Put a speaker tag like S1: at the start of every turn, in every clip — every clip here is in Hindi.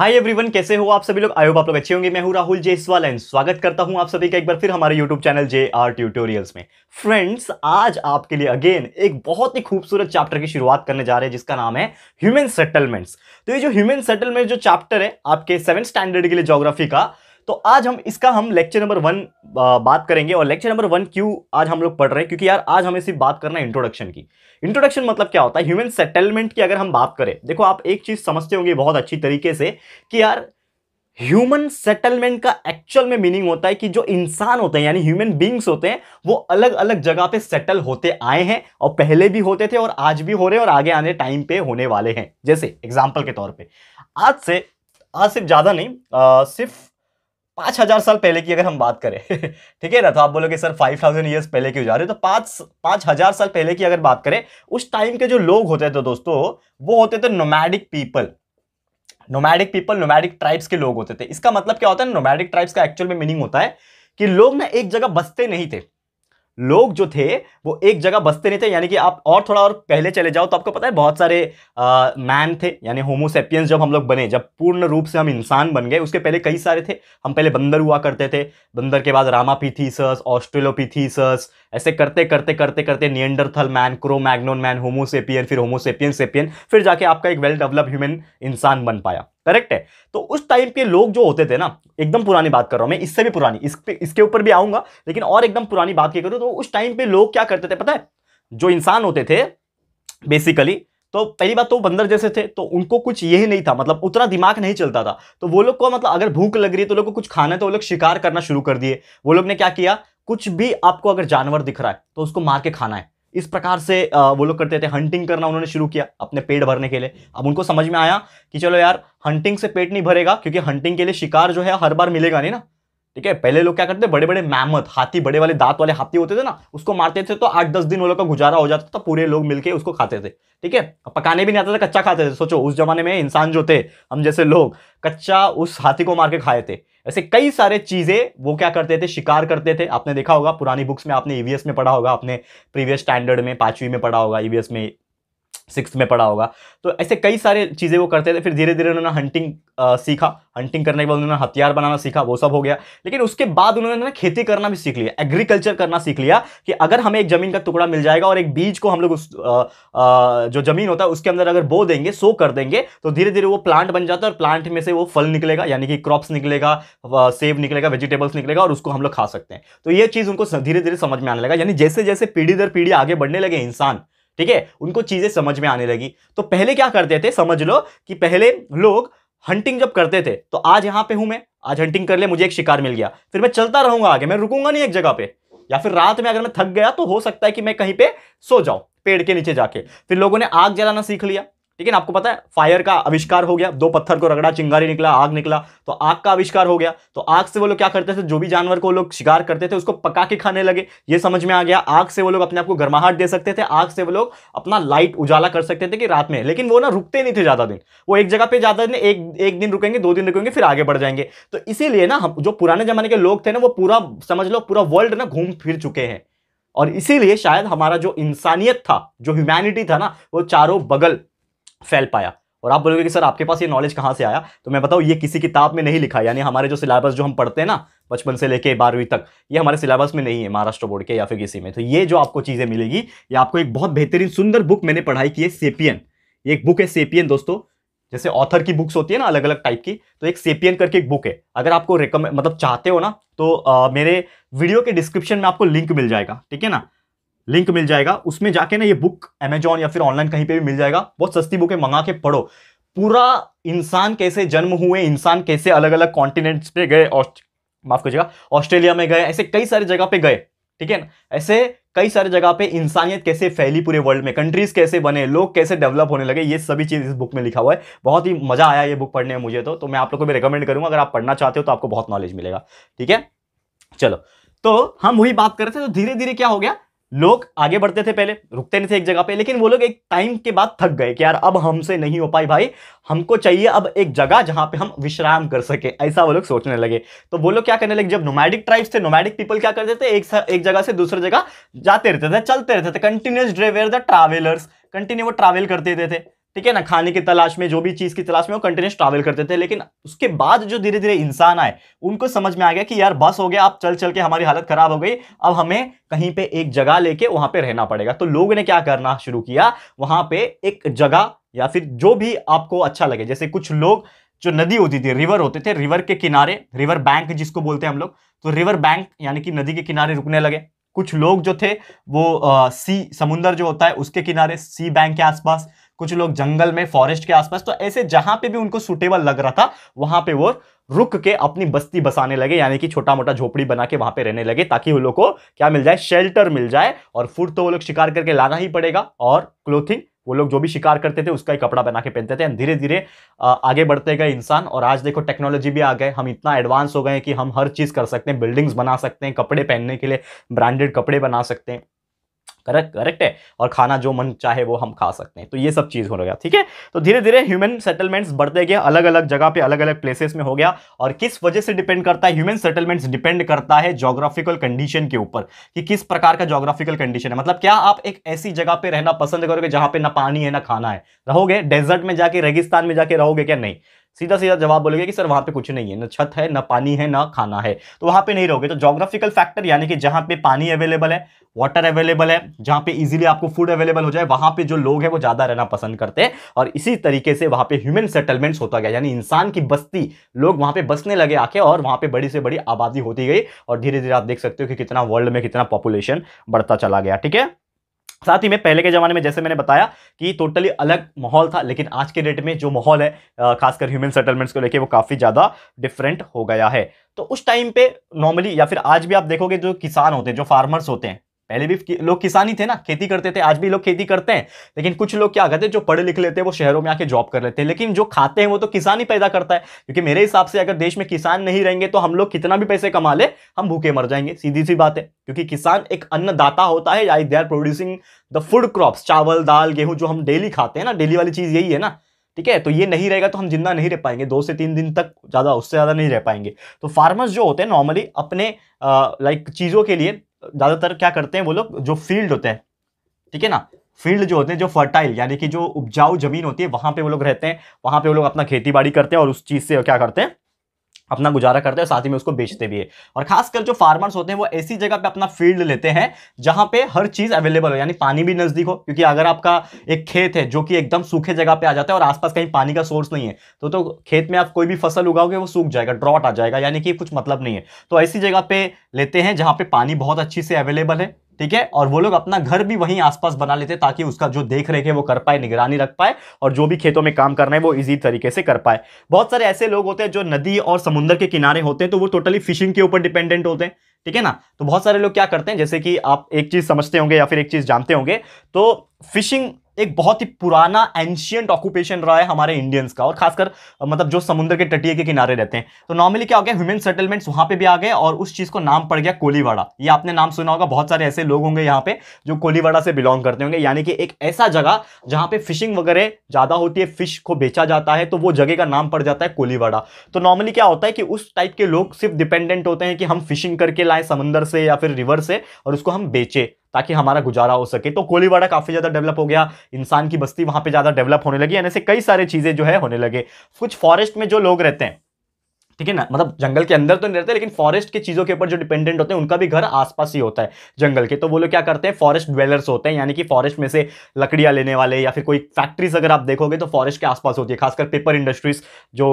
S1: हाय एवरीवन कैसे हो आप सभी लोग आयोग आप लोग अच्छे होंगे मैं हूं राहुल जेसवाल एंड स्वागत करता हूं आप सभी का एक बार फिर हमारे YouTube channel J R tutorials में फ्रेंड्स आज आपके लिए अगेन एक बहुत ही खूबसूरत चैप्टर की शुरुआत करने जा रहे हैं जिसका नाम है ह्यूमन सेटलमेंट्स तो ये जो ह्यूमन सेटलमेंट जो चैप्टर है आपके सेवन स्टैंडर्ड के लिए जोग्राफी का तो आज हम इसका हम लेक्चर नंबर वन बात करेंगे और लेक्चर नंबर वन क्यों आज हम लोग पढ़ रहे हैं क्योंकि यार आज हमें सिर्फ बात करना है इंट्रोडक्शन की इंट्रोडक्शन मतलब क्या होता है ह्यूमन सेटलमेंट की अगर हम बात करें देखो आप एक चीज़ समझते होंगे बहुत अच्छी तरीके से कि यार ह्यूमन सेटलमेंट का एक्चुअल में मीनिंग होता है कि जो इंसान होते हैं यानी ह्यूमन बींग्स होते हैं वो अलग अलग जगह पे सेटल होते आए हैं और पहले भी होते थे और आज भी हो रहे हैं और आगे आने टाइम पे होने वाले हैं जैसे एग्जाम्पल के तौर पे आज से आज सिर्फ ज़्यादा नहीं आ, सिर्फ पाँच हज़ार साल पहले की अगर हम बात करें ठीक है ना तो आप बोलोगे सर फाइव थाउजेंड ईयर्स पहले की जा रहे हो तो पाँच पाँच हज़ार साल पहले की अगर बात करें उस टाइम के जो लोग होते थे दोस्तों वो होते थे nomadic people nomadic people nomadic tribes के लोग होते थे इसका मतलब क्या होता है नोमैडिक ट्राइब्स का एक्चुअल में मीनिंग होता है कि लोग ना एक जगह बसते नहीं थे लोग जो थे वो एक जगह बसते नहीं थे यानी कि आप और थोड़ा और पहले चले जाओ तो आपको पता है बहुत सारे मैन थे यानी होमोसेपियंस जब हम लोग बने जब पूर्ण रूप से हम इंसान बन गए उसके पहले कई सारे थे हम पहले बंदर हुआ करते थे बंदर के बाद रामापीथीसस ऑस्ट्रेलोपीथीसस ऐसे करते करते करते करते Neanderthal man Cro Magnon man Homo sapien फिर होमोसेपियन सेपियन फिर जाके आपका एक वेल डेवलप ह्यूमन इंसान बन पाया करेक्ट है तो उस टाइम के लोग जो होते थे ना एकदम पुरानी बात कर रहा हूं मैं इससे भी पुरानी इस पे इसके ऊपर भी आऊंगा लेकिन और एकदम पुरानी बात की करूं तो उस टाइम पे लोग क्या करते थे पता है जो इंसान होते थे बेसिकली तो पहली बात तो बंदर जैसे थे तो उनको कुछ यही नहीं था मतलब उतना दिमाग नहीं चलता था तो वो लोग को मतलब अगर भूख लग रही है तो लोग को कुछ खाना है तो वो लोग शिकार करना शुरू कर दिए वो लोग ने क्या किया कुछ भी आपको अगर जानवर दिख रहा है तो उसको मार के खाना है इस प्रकार से वो लोग करते थे हंटिंग करना उन्होंने शुरू किया अपने पेट भरने के लिए अब उनको समझ में आया कि चलो यार हंटिंग से पेट नहीं भरेगा क्योंकि हंटिंग के लिए शिकार जो है हर बार मिलेगा नहीं ना ठीक है पहले लोग क्या करते बड़े बड़े मैमत हाथी बड़े वाले दांत वाले हाथी होते थे ना उसको मारते थे तो आठ दस दिन वो लोग का गुजारा हो जाता था तो पूरे लोग मिलकर उसको खाते थे ठीक है पकाने भी नहीं आता था कच्चा खाते थे सोचो उस जमाने में इंसान जो थे हम जैसे लोग कच्चा उस हाथी को मार के खाए थे ऐसे कई सारे चीज़ें वो क्या करते थे शिकार करते थे आपने देखा होगा पुरानी बुक्स में आपने ईवीएस e में पढ़ा होगा आपने प्रीवियस स्टैंडर्ड में पांचवी में पढ़ा होगा ईवीएस e में सिक्स में पढ़ा होगा तो ऐसे कई सारे चीज़ें वो करते थे फिर धीरे धीरे उन्होंने हंटिंग आ, सीखा हंटिंग करने के बाद उन्होंने हथियार बनाना सीखा वो सब हो गया लेकिन उसके बाद उन्होंने ना खेती करना भी सीख लिया एग्रीकल्चर करना सीख लिया कि अगर हमें एक ज़मीन का टुकड़ा मिल जाएगा और एक बीज को हम लोग उस आ, आ, जो ज़मीन होता है उसके अंदर अगर बो देंगे सो कर देंगे तो धीरे धीरे वो प्लांट बन जाता है और प्लांट में से वो फल निकलेगा यानी कि क्रॉप्स निकलेगा सेब निकलेगा वेजिटेबल्स निकलेगा और उसको हम लोग खा सकते हैं तो ये चीज़ उनको धीरे धीरे समझ में आने लगा यानी जैसे जैसे पीढ़ी दर पीढ़ी आगे बढ़ने लगे इंसान ठीक है उनको चीज़ें समझ में आने लगी तो पहले क्या करते थे समझ लो कि पहले लोग हंटिंग जब करते थे तो आज यहां पे हूं मैं आज हंटिंग कर ले मुझे एक शिकार मिल गया फिर मैं चलता रहूंगा आगे मैं रुकूंगा नहीं एक जगह पे या फिर रात में अगर मैं थक गया तो हो सकता है कि मैं कहीं पे सो जाऊं पेड़ के नीचे जाके फिर लोगों ने आग जलाना सीख लिया ठीक है आपको पता है फायर का आविष्कार हो गया दो पत्थर को रगड़ा चिंगारी निकला आग निकला तो आग का आविष्कार हो गया तो आग से वो लोग क्या करते थे जो भी जानवर को लोग शिकार करते थे उसको पका के खाने लगे ये समझ में आ गया आग से वो लोग अपने आप को गर्माहट दे सकते थे आग से वो लोग अपना लाइट उजाला कर सकते थे कि रात में लेकिन वो ना रुकते नहीं थे ज़्यादा दिन वो एक जगह पर ज़्यादा दिन एक एक दिन रुकेंगे दो दिन रुकेंगे फिर आगे बढ़ जाएंगे तो इसीलिए ना हम जो पुराने ज़माने के लोग थे ना वो पूरा समझ लो पूरा वर्ल्ड ना घूम फिर चुके हैं और इसीलिए शायद हमारा जो इंसानियत था जो ह्यूमैनिटी था ना वो चारों बगल फैल पाया और आप बोलोगे कि सर आपके पास ये नॉलेज कहाँ से आया तो मैं बताऊँ ये किसी किताब में नहीं लिखा यानी हमारे जो सिलेबस जो हम पढ़ते हैं ना बचपन से लेके बारहवीं तक ये हमारे सिलेबस में नहीं है महाराष्ट्र बोर्ड के या फिर किसी में तो ये जो आपको चीज़ें मिलेगी ये आपको एक बहुत बेहतरीन सुंदर बुक मैंने पढ़ाई की है सेपियन ये एक बुक है सेपियन दोस्तों जैसे ऑथर की बुक्स होती है ना अलग अलग टाइप की तो एक सेपियन करके एक बुक है अगर आपको रिकमें मतलब चाहते हो ना तो आ, मेरे वीडियो के डिस्क्रिप्शन में आपको लिंक मिल जाएगा ठीक है ना लिंक मिल जाएगा उसमें जाके ना ये बुक एमेजॉन या फिर ऑनलाइन कहीं पे भी मिल जाएगा बहुत सस्ती बुक है मंगा के पढ़ो पूरा इंसान कैसे जन्म हुए इंसान कैसे अलग अलग कॉन्टिनेंट्स पे गए माफ कीजिएगा ऑस्ट्रेलिया में गए ऐसे कई सारी जगह पे गए ठीक है ना ऐसे कई सारी जगह पे इंसानियत कैसे फैली पूरे वर्ल्ड में कंट्रीज कैसे बने लोग कैसे डेवलप होने लगे ये सभी चीज़ इस बुक में लिखा हुआ है बहुत ही मजा आया ये बुक पढ़ने में मुझे तो तो मैं आप लोग को भी रिकमेंड करूंगा अगर आप पढ़ना चाहते हो तो आपको बहुत नॉलेज मिलेगा ठीक है चलो तो हम वही बात कर रहे थे तो धीरे धीरे क्या हो गया लोग आगे बढ़ते थे पहले रुकते नहीं थे एक जगह पे लेकिन वो लोग एक टाइम के बाद थक गए कि यार अब हमसे नहीं हो पाई भाई हमको चाहिए अब एक जगह जहां पे हम विश्राम कर सके ऐसा वो लोग सोचने लगे तो वो लोग क्या करने लगे जब नोमैडिक ट्राइब्स थे नोमैडिक पीपल क्या करते थे एक, एक जगह से दूसरे जगह जाते रहते थे चलते रहते थे continuous they were the travellers continue वो ट्रैवल करते रहते थे ठीक है ना खाने की तलाश में जो भी चीज़ की तलाश में वो कंटिन्यूस ट्रैवल करते थे लेकिन उसके बाद जो धीरे धीरे इंसान आए उनको समझ में आ गया कि यार बस हो गया आप चल चल के हमारी हालत ख़राब हो गई अब हमें कहीं पे एक जगह लेके वहां पे रहना पड़ेगा तो लोगों ने क्या करना शुरू किया वहां पे एक जगह या फिर जो भी आपको अच्छा लगे जैसे कुछ लोग जो नदी होती थी रिवर होते थे रिवर के किनारे रिवर बैंक जिसको बोलते हैं हम लोग तो रिवर बैंक यानी कि नदी के किनारे रुकने लगे कुछ लोग जो थे वो आ, सी समुंदर जो होता है उसके किनारे सी बैंक के आसपास कुछ लोग जंगल में फॉरेस्ट के आसपास तो ऐसे जहां पे भी उनको सुटेबल लग रहा था वहां पे वो रुक के अपनी बस्ती बसाने लगे यानी कि छोटा मोटा झोपड़ी बना के वहां पे रहने लगे ताकि उन लोग को क्या मिल जाए शेल्टर मिल जाए और फूड तो वो लोग शिकार करके लाना ही पड़ेगा और क्लोथिंग वो लोग जो भी शिकार करते थे उसका ही कपड़ा बना के पहनते थे धीरे धीरे आगे बढ़ते गए इंसान और आज देखो टेक्नोलॉजी भी आ गए हम इतना एडवांस हो गए कि हम हर चीज़ कर सकते हैं बिल्डिंग्स बना सकते हैं कपड़े पहनने के लिए ब्रांडेड कपड़े बना सकते हैं करेक्ट करेक्ट है और खाना जो मन चाहे वो हम खा सकते हैं तो ये सब चीज़ हो गया ठीक है तो धीरे धीरे ह्यूमन सेटलमेंट्स बढ़ते गए अलग अलग जगह पे अलग अलग प्लेसेस में हो गया और किस वजह से डिपेंड करता है ह्यूमन सेटलमेंट्स डिपेंड करता है जोग्राफिकल कंडीशन के ऊपर कि किस प्रकार का जोग्राफिकल कंडीशन है मतलब क्या आप एक ऐसी जगह पर रहना पसंद करोगे जहाँ पे ना पानी है ना खाना है रहोगे डेजर्ट में जाके रेगिस्तान में जाके रहोगे क्या नहीं सीधा सीधा जवाब बोलोगे कि सर वहाँ पे कुछ नहीं है ना छत है ना पानी है ना खाना है तो वहाँ पे नहीं रहोगे तो जोग्राफिकल फैक्टर यानी कि जहाँ पे पानी अवेलेबल है वाटर अवेलेबल है जहाँ पे इजीली आपको फूड अवेलेबल हो जाए वहाँ पे जो लोग हैं वो ज़्यादा रहना पसंद करते हैं और इसी तरीके से वहाँ पे ह्यूमन सेटलमेंट्स होता गया यानी इंसान की बस्ती लोग वहाँ पे बसने लगे आके और वहाँ पे बड़ी से बड़ी आबादी होती गई और धीरे धीरे आप देख सकते हो कि कितना वर्ल्ड में कितना पॉपुलेशन बढ़ता चला गया ठीक है साथ ही में पहले के ज़माने में जैसे मैंने बताया कि टोटली अलग माहौल था लेकिन आज के डेट में जो माहौल है खासकर ह्यूमन सेटलमेंट्स को लेके वो काफ़ी ज़्यादा डिफरेंट हो गया है तो उस टाइम पे नॉर्मली या फिर आज भी आप देखोगे जो किसान होते हैं जो फार्मर्स होते हैं पहले भी लोग किसान ही थे ना खेती करते थे आज भी लोग खेती करते हैं लेकिन कुछ लोग क्या करते हैं जो पढ़े लिख लेते हैं वो शहरों में आके जॉब कर लेते हैं लेकिन जो खाते हैं वो तो किसान ही पैदा करता है क्योंकि मेरे हिसाब से अगर देश में किसान नहीं रहेंगे तो हम लोग कितना भी पैसे कमा ले हम भूखे मर जाएंगे सीधी सी बात है क्योंकि किसान एक अन्नदाता होता है I they are producing the food crops चावल दाल गेहूँ जो हम डेली खाते हैं ना डेली वाली चीज़ यही है ना ठीक है तो ये नहीं रहेगा तो हम जिंदा नहीं रह पाएंगे दो से तीन दिन तक ज़्यादा उससे ज़्यादा नहीं रह पाएंगे तो फार्मर्स जो होते हैं नॉर्मली अपने लाइक चीज़ों के लिए ज़्यादातर क्या करते हैं वो लोग जो फील्ड होते हैं ठीक है ना फील्ड जो होते हैं जो फर्टाइल यानी कि जो उपजाऊ जमीन होती है वहां पे वो लोग रहते हैं वहां पे वो लोग अपना खेती बाड़ी करते हैं और उस चीज़ से क्या करते हैं अपना गुजारा करते हैं साथ ही में उसको बेचते भी है और खासकर जो फार्मर्स होते हैं वो ऐसी जगह पे अपना फील्ड लेते हैं जहाँ पे हर चीज़ अवेलेबल हो यानी पानी भी नज़दीक हो क्योंकि अगर आपका एक खेत है जो कि एकदम सूखे जगह पे आ जाता है और आसपास कहीं पानी का सोर्स नहीं है तो तो खेत में आप कोई भी फसल उगाओगे वो सूख जाएगा ड्रॉट आ जाएगा यानी कि कुछ मतलब नहीं है तो ऐसी जगह पे लेते हैं जहाँ पे पानी बहुत अच्छी से अवेलेबल है ठीक है और वो लोग अपना घर भी वहीं आसपास बना लेते ताकि उसका जो देख रेख है वो कर पाए निगरानी रख पाए और जो भी खेतों में काम करना है वो इजी तरीके से कर पाए बहुत सारे ऐसे लोग होते हैं जो नदी और समुद्र के किनारे होते हैं तो वो टोटली फिशिंग के ऊपर डिपेंडेंट होते हैं ठीक है ना तो बहुत सारे लोग क्या करते हैं जैसे कि आप एक चीज़ समझते होंगे या फिर एक चीज़ जानते होंगे तो फिशिंग एक बहुत ही पुराना एंशियंट ऑक्यूपेशन रहा है हमारे इंडियंस का और खासकर मतलब जो समुद्र के तटीय के किनारे रहते हैं तो नॉर्मली क्या हो गया ह्यूमन सेटलमेंट्स वहाँ पे भी आ गए और उस चीज़ को नाम पड़ गया कोलीवाड़ा ये आपने नाम सुना होगा बहुत सारे ऐसे लोग होंगे यहाँ पे जो कोलीवाड़ा से बिलोंग करते होंगे यानी कि एक ऐसा जगह जहाँ पर फिशिंग वगैरह ज़्यादा होती है फिश को बेचा जाता है तो वो जगह का नाम पड़ जाता है कोलीवाड़ा तो नॉर्मली क्या होता है कि उस टाइप के लोग सिर्फ डिपेंडेंट होते हैं कि हम फिशिंग करके लाए समंदर से या फिर रिवर से और उसको हम बेचें ताकि हमारा गुजारा हो सके तो कोलीवाड़ा काफ़ी ज़्यादा डेवलप हो गया इंसान की बस्ती वहां पर ज़्यादा डेवलप होने लगी यानी से कई सारी चीज़ें जो है होने लगे कुछ फॉरेस्ट में जो लोग रहते हैं ठीक है ना मतलब जंगल के अंदर तो नहीं रहते लेकिन फॉरेस्ट की चीज़ों के ऊपर जो डिपेंडेंट होते हैं उनका भी घर आसपास ही होता है जंगल के तो वो लोग क्या करते हैं फॉरेस्ट ड्वेलर्स होते हैं यानी कि फॉरेस्ट में से लकड़ियाँ लेने वाले या फिर कोई फैक्ट्रीज अगर आप देखोगे तो फॉरेस्ट के आसपास होती है खासकर पेपर इंडस्ट्रीज जो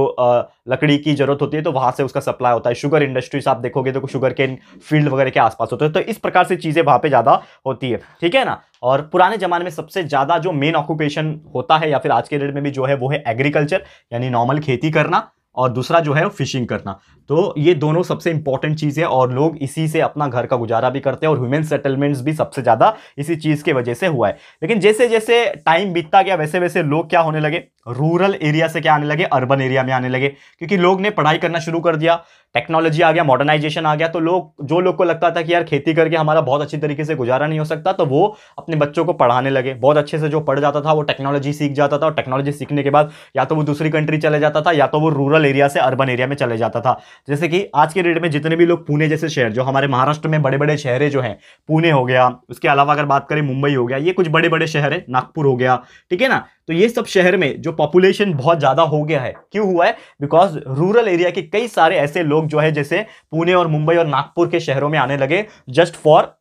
S1: लकड़ी की जरूरत होती है तो वहाँ से उसका सप्लाई होता है शुगर इंडस्ट्रीज आप देखोगे तो शुगर के फील्ड वगैरह के आसपास होते हैं तो इस प्रकार से चीज़ें वहाँ पर ज़्यादा होती है ठीक है ना और पुराने ज़माने में सबसे ज़्यादा जो मेन ऑक्यूपेशन होता है या फिर आज के डेट में भी जो है वो है एग्रीकल्चर यानी नॉर्मल खेती करना और दूसरा जो है फिशिंग करना तो ये दोनों सबसे इंपॉर्टेंट चीज़ है और लोग इसी से अपना घर का गुजारा भी करते हैं और ह्यूमन सेटलमेंट्स भी सबसे ज़्यादा इसी चीज़ की वजह से हुआ है लेकिन जैसे जैसे टाइम बीतता गया वैसे वैसे लोग क्या होने लगे रूरल एरिया से क्या आने लगे अर्बन एरिया में आने लगे क्योंकि लोग ने पढ़ाई करना शुरू कर दिया टेक्नोलॉजी आ गया मॉडर्नाइजेशन आ गया तो लोग जो लोग को लगता था कि यार खेती करके हमारा बहुत अच्छी तरीके से गुजारा नहीं हो सकता तो वो अपने बच्चों को पढ़ाने लगे बहुत अच्छे से जो पढ़ जाता था वो टेक्नोलॉजी सीख जाता था और टेक्नोलॉजी सीखने के बाद या तो वो दूसरी कंट्री चले जाता था या तो वो रूरल एरिया से अर्बन एरिया में चले जाता था जैसे कि आज के डेट में जितने भी लोग पुणे जैसे शहर जो हमारे महाराष्ट्र में बड़े बड़े शहर जो हैं पुणे हो गया उसके अलावा अगर बात करें मुंबई हो गया ये कुछ बड़े बड़े शहर है नागपुर हो गया ठीक है ना तो ये सब शहर में जो पॉपुलेशन बहुत ज़्यादा हो गया है क्यों हुआ है बिकॉज रूरल एरिया के कई सारे ऐसे लोग जो है जैसे पुणे और मुंबई और नागपुर के शहरों में आने लगे just for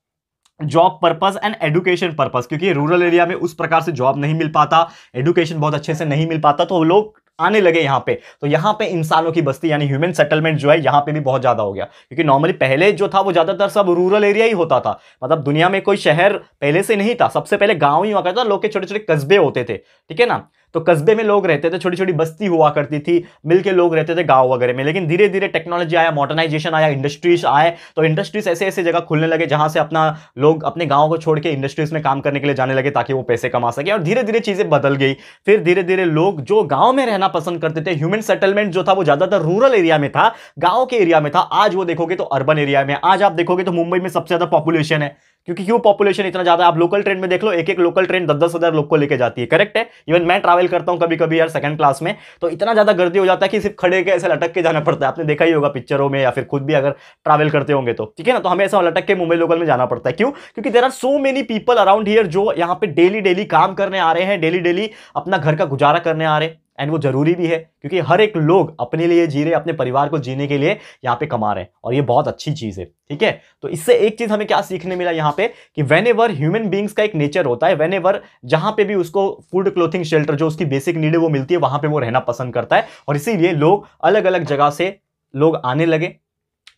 S1: job purpose and education purpose क्योंकि रूरल एरिया में उस प्रकार से जॉब नहीं मिल पाता एडुकेशन बहुत अच्छे से नहीं मिल पाता तो लोग आने लगे यहाँ पे तो यहाँ पे इंसानों की बस्ती यानी ह्यूमन सेटलमेंट जो है यहाँ पे भी बहुत ज़्यादा हो गया क्योंकि नॉर्मली पहले जो था वो ज़्यादातर सब रूरल एरिया ही होता था मतलब दुनिया में कोई शहर पहले से नहीं था सबसे पहले गाँव ही हुआ करता लोग के छोटे छोटे कस्बे होते थे ठीक है ना तो कस्बे में लोग रहते थे छोटी छोटी बस्ती हुआ करती थी मिलके लोग रहते थे गांव वगैरह में लेकिन धीरे धीरे टेक्नोलॉजी आया मॉडर्नाइजेशन आया इंडस्ट्रीज आए तो इंडस्ट्रीज ऐसे ऐसे जगह खुलने लगे जहां से अपना लोग अपने गाँव को छोड़ के इंडस्ट्रीज में काम करने के लिए जाने लगे ताकि वो पैसे कमा सके और धीरे धीरे चीज़ें बदल गई फिर धीरे धीरे लोग जो गाँव में रहना पसंद करते थे ह्यूमन सेटलमेंट जो था वो ज़्यादातर रूरल एरिया में था गाँव के एरिया में था आज वो देखोगे तो अर्बन एरिया में आज आप देखोगे तो मुंबई में सबसे ज़्यादा पॉपुलेशन है क्योंकि क्यों पॉपुलेशन इतना ज्यादा आप लोकल ट्रेन में देख लो एक एक लोकल ट्रेन दस दस हज़ार लोग को लेकर जाती है करेक्ट है इवन मैं ट्रैवल करता हूँ कभी कभी यार सेकंड क्लास में तो इतना ज़्यादा गर्दी हो जाता है कि सिर्फ खड़े के ऐसे लटक के जाना पड़ता है आपने देखा ही होगा पिक्चरों में या फिर खुद भी अगर ट्रैवल करते होंगे तो ठीक है ना तो हमें ऐसा लटक के मुंबई लोकल में जाना पड़ता है क्यों क्योंकि there are so many people around here जो यहाँ पे डेली डेली काम करने आ रहे हैं डेली डेली अपना घर का गुजारा करने आ रहे हैं एंड वो ज़रूरी भी है क्योंकि हर एक लोग अपने लिए जी रहे अपने परिवार को जीने के लिए यहाँ पे कमा रहे हैं और ये बहुत अच्छी चीज़ है ठीक है तो इससे एक चीज़ हमें क्या सीखने मिला यहाँ पे कि वेन एवर ह्यूमन बींग्स का एक नेचर होता है वेन एवर जहाँ पे भी उसको फूड क्लोथिंग शेल्टर जो उसकी बेसिक नीड है वो मिलती है वहाँ पर वो रहना पसंद करता है और इसीलिए लोग अलग अलग जगह से लोग आने लगे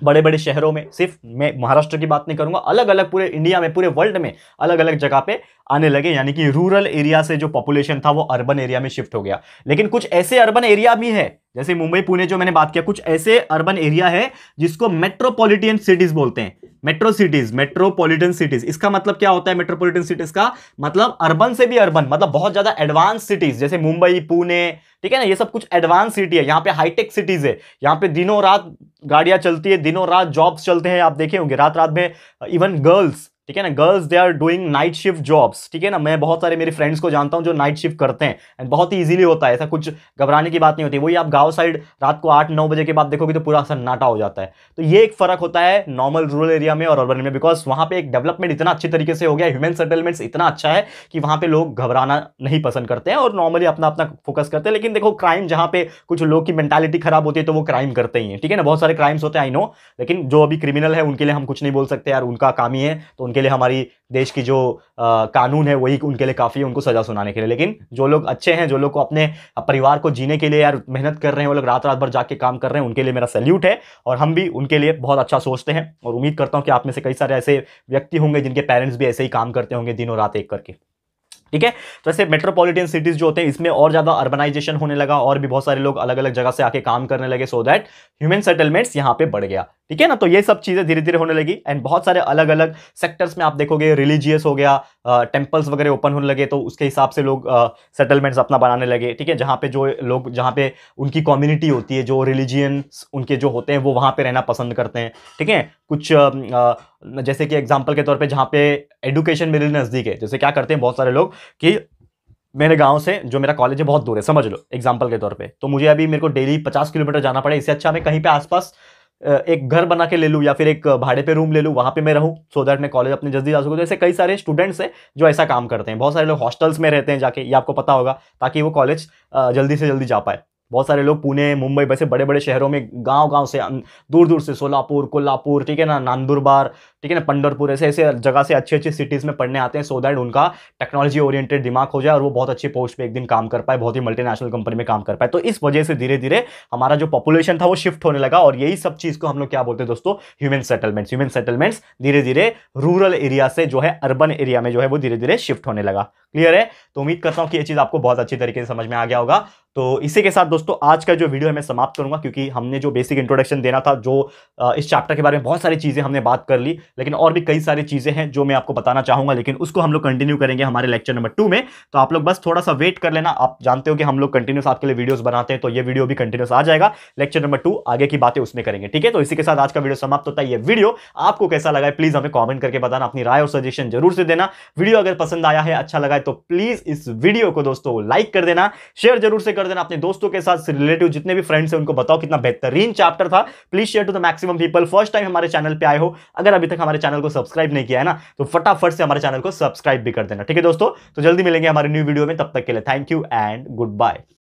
S1: बड़े बड़े शहरों में सिर्फ मैं महाराष्ट्र की बात नहीं करूंगा अलग अलग पूरे इंडिया में पूरे वर्ल्ड में अलग अलग जगह पे आने लगे यानी कि रूरल एरिया से जो पॉपुलेशन था वो अर्बन एरिया में शिफ्ट हो गया लेकिन कुछ ऐसे अर्बन एरिया भी है जैसे मुंबई पुणे जो मैंने बात किया कुछ ऐसे अर्बन एरिया है जिसको मेट्रोपोलिटियन सिटीज बोलते हैं मेट्रो सिटीज मेट्रोपॉलिटन सिटीज इसका मतलब क्या होता है मेट्रोपॉलिटन सिटीज का मतलब अर्बन से भी अर्बन मतलब बहुत ज्यादा एडवांस सिटीज जैसे मुंबई पुणे ठीक है ना ये सब कुछ एडवांस सिटी है यहाँ पे हाईटेक सिटीज है यहाँ पे दिनों रात गाड़ियां चलती है दिनों रात जॉब्स चलते हैं आप देखे होंगे रात रात में इवन गर्ल्स ठीक है ना girls they are doing night shift jobs ठीक है ना मैं बहुत सारे मेरे फ्रेंड्स को जानता हूँ जो नाइट शिफ्ट करते हैं एंड बहुत ही इजीली होता है ऐसा कुछ घबराने की बात नहीं होती वही आप गांव साइड रात को आठ नौ बजे के बाद देखोगे तो पूरा सन्नाटा हो जाता है तो ये एक फर्क होता है नॉर्मल रूरल एरिया में और अर्बन में बिकॉज वहाँ पे एक डेवलपमेंट इतना अच्छे तरीके से हो गया ह्यूमन सेटलमेंट्स इतना अच्छा है कि वहाँ पे लोग घबराना नहीं पसंद करते हैं और नॉर्मली अपना अपना फोकस करते हैं लेकिन देखो क्राइम जहाँ पे कुछ लोग की मैंटालिटी खराब होती है तो वो क्राइम करते ही हैं ठीक है ना बहुत सारे क्राइम्स होते हैं आई नो लेकिन जो अभी क्रिमिनल है उनके लिए हम कुछ नहीं बोल सकते यार उनका काम ही है तो उनके उनके लिए हमारी देश की जो आ, कानून है वही उनके लिए काफ़ी है उनको सज़ा सुनाने के लिए लेकिन जो लोग अच्छे हैं जो लोग को अपने परिवार को जीने के लिए यार मेहनत कर रहे हैं वो लोग रात रात भर जाके काम कर रहे हैं उनके लिए मेरा सैल्यूट है और हम भी उनके लिए बहुत अच्छा सोचते हैं और उम्मीद करता हूँ कि आप में से कई सारे ऐसे व्यक्ति होंगे जिनके पेरेंट्स भी ऐसे ही काम करते होंगे दिनों रात एक करके ठीक है तो ऐसे मेट्रोपॉलिटन सिटीज जो होते हैं इसमें और ज्यादा अर्बनाइजेशन होने लगा और भी बहुत सारे लोग अलग अलग जगह से आके काम करने लगे सो दैट ह्यूमन सेटलमेंट्स यहाँ पे बढ़ गया ठीक है ना तो ये सब चीजें धीरे धीरे होने लगी एंड बहुत सारे अलग अलग सेक्टर्स में आप देखोगे रिलीजियस हो गया टेम्पल्स वगैरह ओपन होने लगे तो उसके हिसाब से लोग सेटलमेंट्स अपना बनाने लगे ठीक है जहाँ पे जो लोग जहाँ पे उनकी कम्युनिटी होती है जो रिलीजियंस उनके जो होते हैं वो वहाँ पे रहना पसंद करते हैं ठीक है कुछ जैसे कि एग्जाम्पल के तौर पर जहाँ पे एडुकेशन मेरे लिए नज़दीक है जैसे क्या करते हैं बहुत सारे लोग कि मेरे गांव से जो मेरा कॉलेज है बहुत दूर है समझ लो एग्जाम्पल के तौर पे तो मुझे अभी मेरे को डेली पचास किलोमीटर जाना पड़े इससे अच्छा मैं कहीं पे आसपास एक घर बना के ले लूँ या फिर एक भाड़े पे रूम ले लूँ वहाँ पे मैं रहूँ सो दैट मैं कॉलेज अपने जल्दी जा सकूँ तो ऐसे कई सारे स्टूडेंट्स हैं जो ऐसा काम करते हैं बहुत सारे लोग हॉस्टल्स में रहते हैं जाके ये आपको पता होगा ताकि वो कॉलेज जल्दी से जल्दी जा पाए बहुत सारे लोग पुणे मुंबई वैसे बड़े बड़े शहरों में गांव गांव से अं, दूर दूर से सोलापुर कोल्हापुर ठीक है ना नांदुरबार ठीक है ना पंडरपुर ऐसे ऐसे जगह से अच्छे अच्छी सिटीज़ में पढ़ने आते हैं सो दैट उनका टेक्नोलॉजी ओरिएंटेड दिमाग हो जाए और वो बहुत अच्छे पोस्ट पर एक दिन काम कर पाए बहुत ही मल्टीनेशनल कंपनी में काम कर पाए तो इस वजह से धीरे धीरे हमारा जो पॉपुलेशन था वो शिफ्ट होने लगा और यही सब चीज़ को हम लोग क्या बोलते हैं दोस्तों ह्यूमन सेटलमेंट्स ह्यूमन सेटलमेंट्स धीरे धीरे रूरल एरिया से जो है अर्बन एरिया में जो है वो धीरे धीरे शिफ्ट होने लगा क्लियर है तो उम्मीद करता हूँ कि ये चीज़ आपको बहुत अच्छी तरीके से समझ में आ गया होगा तो इसी के साथ दोस्तों आज का जो वीडियो है मैं समाप्त करूंगा क्योंकि हमने जो बेसिक इंट्रोडक्शन देना था जो इस चैप्टर के बारे में बहुत सारी चीज़ें हमने बात कर ली लेकिन और भी कई सारी चीज़ें हैं जो मैं आपको बताना चाहूँगा लेकिन उसको हम लोग कंटिन्यू करेंगे हमारे लेक्चर नंबर टू में तो आप लोग बस थोड़ा सा वेट कर लेना आप जानते हो कि हम लोग कंटिन्यूस आपके लिए वीडियोज़ बनाते हैं तो ये वीडियो भी कंटिन्यूस आ जाएगा लेक्चर नंबर टू आगे की बातें उसमें करेंगे ठीक है तो इसी के साथ आज का वीडियो समाप्त होता है ये वीडियो आपको कैसा लगा प्लीज़ हमें कॉमेंट करके बताना अपनी राय और सजेशन जरूर से देना वीडियो अगर पसंद आया है अच्छा लगा है तो प्लीज इस वीडियो को दोस्तों लाइक कर देना शेयर जरूर से कर देना अपने दोस्तों के साथ रिलेटिव जितने भी फ्रेंड्स हैं उनको बताओ कितना बेहतरीन चैप्टर था please share to the maximum people first time हमारे चैनल पर आए हो अगर अभी तक हमारे चैनल को सब्सक्राइब नहीं किया है ना तो फटाफट से हमारे चैनल को सब्सक्राइब भी कर देना ठीक है दोस्तों तो जल्दी मिलेंगे हमारे न्यू वीडियो में तब तक के लिए thank you and good bye